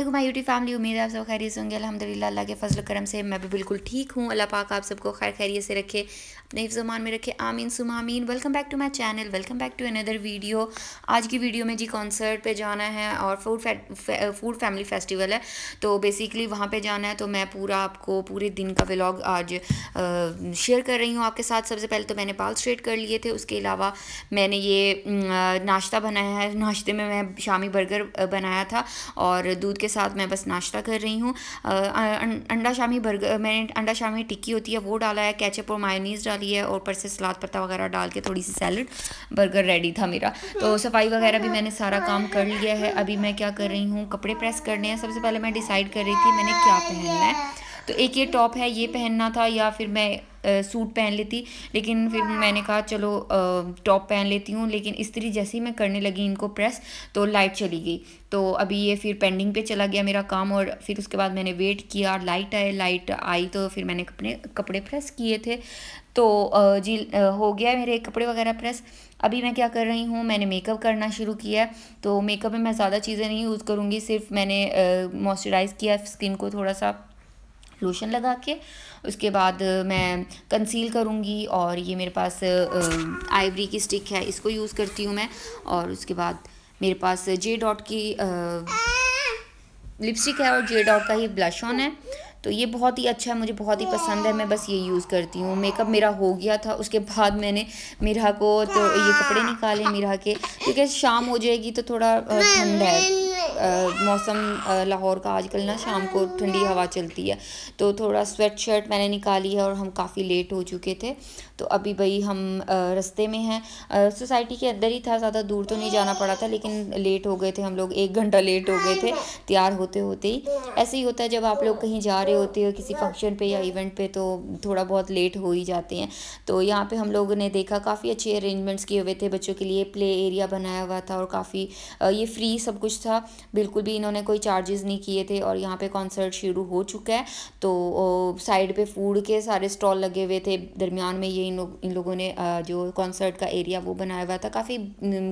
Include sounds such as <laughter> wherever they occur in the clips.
Allah my YouTube family उम्मीद है आप सब खैरियत होंगे अलहमदिल्ला अल्लाह के फजल करम से मैं भी बिल्कुल ठीक हूँ अल्लाह पाक आप सबको खैर खैरियत से रखे अपने हिफ्जमान में रखे आमीन सुम आमीन welcome back to my channel welcome back to another video आज की वीडियो में जी कॉन्सर्ट पर जाना है और फूड फूड फैमिली फेस्टिवल है तो बेसिकली वहाँ पर जाना है तो मैं पूरा आपको पूरे दिन का व्लाग आज शेयर कर रही हूँ आपके साथ सबसे पहले तो मैंने पाल स्ट्रेट कर लिए थे उसके अलावा मैंने ये नाश्ता बनाया है नाश्ते में मैं शामी बर्गर बनाया था और दूध के के साथ मैं बस नाश्ता कर रही हूँ अं, अंडा शामी बर्गर मैंने अंडा शामी टिक्की होती है वो डाला है कैचअप और मायोनीज़ डाली है और ऊपर से सलाद पत्ता वगैरह डाल के थोड़ी सी सैलड बर्गर रेडी था मेरा तो सफाई वगैरह भी मैंने सारा काम कर लिया है अभी मैं क्या कर रही हूँ कपड़े प्रेस करने हैं सबसे पहले मैं डिसाइड कर रही थी मैंने क्या पहनना है तो एक ये टॉप है ये पहनना था या फिर मैं सूट पहन लेती लेकिन फिर मैंने कहा चलो टॉप पहन लेती हूँ लेकिन इस्त्री जैसे ही मैं करने लगी इनको प्रेस तो लाइट चली गई तो अभी ये फिर पेंडिंग पे चला गया मेरा काम और फिर उसके बाद मैंने वेट किया लाइट आए लाइट आई तो फिर मैंने अपने कपड़े प्रेस किए थे तो जी हो गया मेरे कपड़े वगैरह प्रेस अभी मैं क्या कर रही हूँ मैंने मेकअप करना शुरू किया तो मेकअप में मैं ज़्यादा चीज़ें नहीं यूज़ करूँगी सिर्फ मैंने मॉइस्चराइज़ किया स्किन को थोड़ा सा लोशन लगा के उसके बाद मैं कंसील करूँगी और ये मेरे पास आइवरी की स्टिक है इसको यूज़ करती हूँ मैं और उसके बाद मेरे पास जे डॉट की लिपस्टिक है और जे डॉट का ही ब्लश ऑन है तो ये बहुत ही अच्छा है मुझे बहुत ही पसंद है मैं बस ये यूज़ करती हूँ मेकअप मेरा हो गया था उसके बाद मैंने मीरा को तो ये कपड़े निकाले मीरा के क्योंकि शाम हो जाएगी तो थोड़ा ठंड है मौसम लाहौर का आजकल ना शाम को ठंडी हवा चलती है तो थोड़ा स्वेट शर्ट मैंने निकाली है और हम काफ़ी लेट हो चुके थे तो अभी भाई हम रस्ते में हैं सोसाइटी के अंदर ही था ज़्यादा दूर तो नहीं जाना पड़ा था लेकिन लेट हो गए थे हम लोग एक घंटा लेट हो गए थे तैयार होते होते ही ऐसे ही होता है जब आप लोग कहीं जा रहे होते हो किसी फंक्शन पर या इवेंट पर तो थोड़ा बहुत लेट हो ही जाते हैं तो यहाँ पर हम लोगों ने देखा काफ़ी अच्छे अरेंजमेंट्स किए हुए थे बच्चों के लिए प्ले एरिया बनाया हुआ था और काफ़ी ये फ्री सब कुछ था बिल्कुल भी इन्होंने कोई चार्जेस नहीं किए थे और यहाँ पे कॉन्सर्ट शुरू हो चुका है तो साइड पे फूड के सारे स्टॉल लगे हुए थे दरमियान में ये इन लोग इन लोगों ने जो कॉन्सर्ट का एरिया वो बनाया हुआ था काफ़ी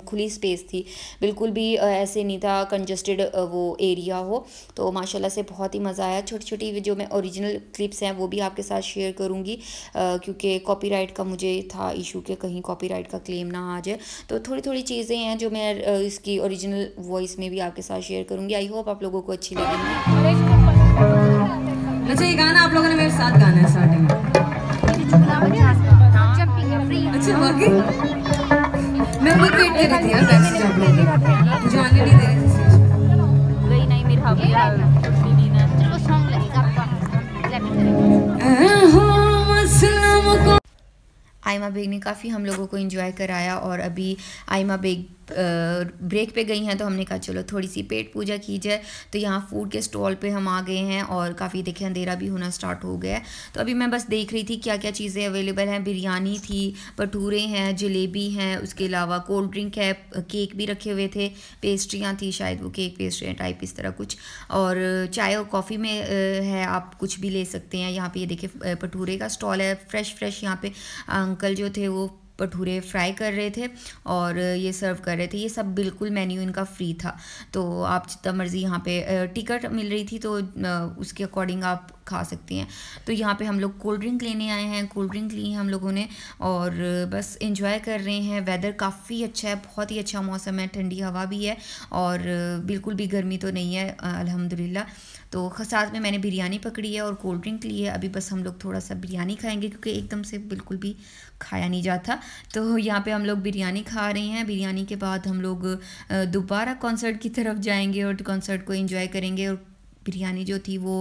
खुली स्पेस थी बिल्कुल भी ऐसे नहीं था कंजस्टेड वो एरिया हो तो माशाला से बहुत ही मज़ा आया छोटी छोटी जो मैं ओरिजिनल क्लिप्स हैं वो भी आपके साथ शेयर करूँगी क्योंकि कॉपी का मुझे था इशू के कहीं कॉपी का क्लेम ना आ जाए तो थोड़ी थोड़ी चीज़ें हैं जो मैं इसकी ओरिजिनल वॉइस में भी आपके साथ शेयर करूंगी आई होप आप लोगों को अच्छी लगेगी अच्छा ये गाना आप लोगों ने मेरे साथ गाना है स्टार्टिंग अच्छा मैं वेट कर रही थी नहीं दे रही नहीं हाफ आयमा बेग ने काफ़ी हम लोगों को इन्जॉय कराया और अभी आयमा बेग ब्रेक पे गई हैं तो हमने कहा चलो थोड़ी सी पेट पूजा की जाए तो यहाँ फूड के स्टॉल पे हम आ गए हैं और काफ़ी देखिए अंधेरा भी होना स्टार्ट हो गया है तो अभी मैं बस देख रही थी क्या क्या चीज़ें अवेलेबल हैं बिरयानी थी भटूरे हैं जलेबी हैं उसके अलावा कोल्ड ड्रिंक है केक भी रखे हुए थे पेस्ट्रियाँ थी शायद वो केक पेस्ट्रियाँ टाइप इस तरह कुछ और चाय और कॉफ़ी में है आप कुछ भी ले सकते हैं यहाँ पर ये देखिए भटूरे का स्टॉल है फ्रेश फ्रेश यहाँ पर अंकल जो थे वो भटूरे फ्राई कर रहे थे और ये सर्व कर रहे थे ये सब बिल्कुल मेन्यू इनका फ्री था तो आप जितना मर्ज़ी यहाँ पे टिकट मिल रही थी तो उसके अकॉर्डिंग आप खा सकती हैं तो यहाँ पे हम लोग कोल्ड ड्रिंक लेने आए हैं कोल्ड ड्रिंक ली हैं हम लोगों ने और बस इंजॉय कर रहे हैं वेदर काफ़ी अच्छा है बहुत ही अच्छा मौसम है ठंडी हवा भी है और बिल्कुल भी गर्मी तो नहीं है अलहमदिल्ला तो साथ में मैंने बिरयानी पकड़ी है और कोल्ड ड्रिंक ली है अभी बस हम लोग थोड़ा सा बिरयानी खाएंगे क्योंकि एकदम से बिल्कुल भी खाया नहीं जाता तो यहाँ पे हम लोग बिरयानी खा रहे हैं बिरयानी के बाद हम लोग दोबारा कॉन्सर्ट की तरफ जाएंगे और कॉन्सर्ट को इन्जॉय करेंगे और बिरयानी जो थी वो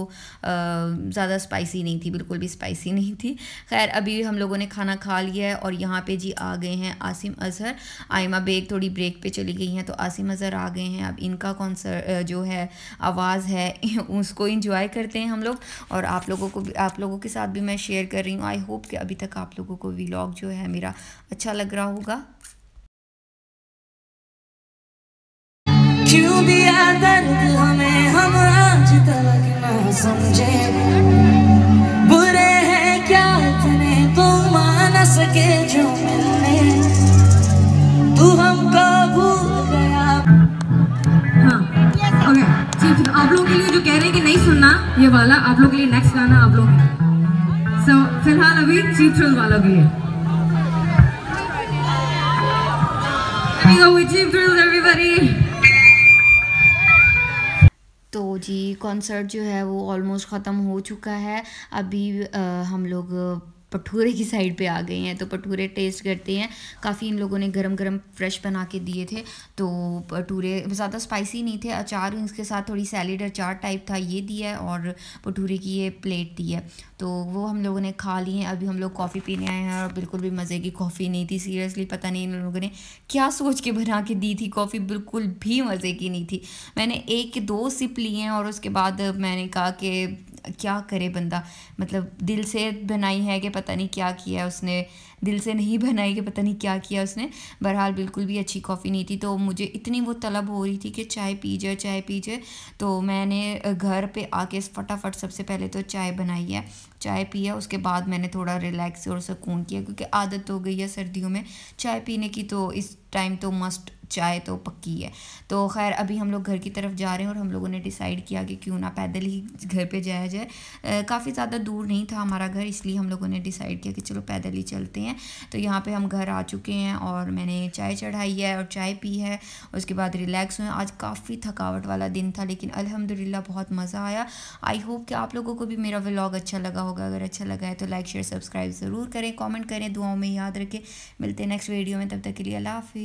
ज़्यादा स्पाइसी नहीं थी बिल्कुल भी स्पाइसी नहीं थी खैर अभी हम लोगों ने खाना खा लिया है और यहाँ पे जी आ गए हैं आसिम अजहर आयमा बेग थोड़ी ब्रेक पे चली गई हैं तो आसिम अजहर आ गए हैं अब इनका कॉन्सर्ट जो है आवाज़ है <laughs> उसको इंजॉय करते हैं हम लोग और आप लोगों को आप लोगों के साथ भी मैं शेयर कर रही हूँ आई होप कि अभी तक आप लोगों को व्लॉग जो है मेरा अच्छा लग रहा होगा क्यों दिया दर्द हमें हमारा समझे बुरे हैं क्या इतने को मान सके जो मिलने तू हमको भूल गया हाँ ओके ठीक तो आप लोगों के लिए जो कह रहे हैं कि नहीं सुनना ये वाला आप लोगों के लिए नेक्स्ट गाना आप लोग सो so, फिलहाल अभी चीफ वालों के लिए Here we go with Jim Thrills, everybody. तो जी कॉन्सर्ट जो है वो ऑलमोस्ट ख़त्म हो चुका है अभी आ, हम लोग भटूरे की साइड पे आ गए हैं तो भटूरे टेस्ट करते हैं काफ़ी इन लोगों ने गरम गरम फ्रेश बना के दिए थे तो भटूरे ज़्यादा स्पाइसी नहीं थे अचार इसके साथ थोड़ी सैलड अचार टाइप था ये दिया है और भटूरे की ये प्लेट दी है तो वो हम लोगों ने खा ली है अभी हम लोग कॉफ़ी पीने आए हैं और बिल्कुल भी मज़े की कॉफ़ी नहीं थी सीरियसली पता नहीं इन लोगों ने क्या सोच के बना के दी थी कॉफ़ी बिल्कुल भी मज़े की नहीं थी मैंने एक दो सिप लिए हैं और उसके बाद मैंने कहा कि क्या करे बंदा मतलब दिल से बनाई है कि पता नहीं क्या किया उसने दिल से नहीं बनाई कि पता नहीं क्या किया उसने बहरहाल बिल्कुल भी अच्छी कॉफ़ी नहीं थी तो मुझे इतनी वो तलब हो रही थी कि चाय पी जाए चाय पी जाए तो मैंने घर पे आके फटाफट सबसे पहले तो चाय बनाई है चाय पिया उसके बाद मैंने थोड़ा रिलैक्स और सुकून किया क्योंकि आदत हो गई है सर्दियों में चाय पीने की तो इस टाइम तो मस्ट चाय तो पक्की है तो खैर अभी हम लोग घर की तरफ जा रहे हैं और हम लोगों ने डिसाइड किया कि क्यों ना पैदल ही घर पे जाया जाए काफ़ी ज़्यादा दूर नहीं था हमारा घर इसलिए हम लोगों ने डिसाइड किया कि चलो पैदल ही चलते हैं तो यहाँ पे हम घर आ चुके हैं और मैंने चाय चढ़ाई है और चाय पी है उसके बाद रिलैक्स हुए आज काफ़ी थकावट वाला दिन था लेकिन अलहमदिल्ला बहुत मज़ा आया आई होप कि आप लोगों को भी मेरा व्लाग अच्छा लगा होगा अगर अच्छा लगा है तो लाइक शेयर सब्सक्राइब ज़रूर करें कॉमेंट करें दुआओं में याद रखें मिलते हैं नेक्स्ट वीडियो में तब तक के लिए अला हाफ़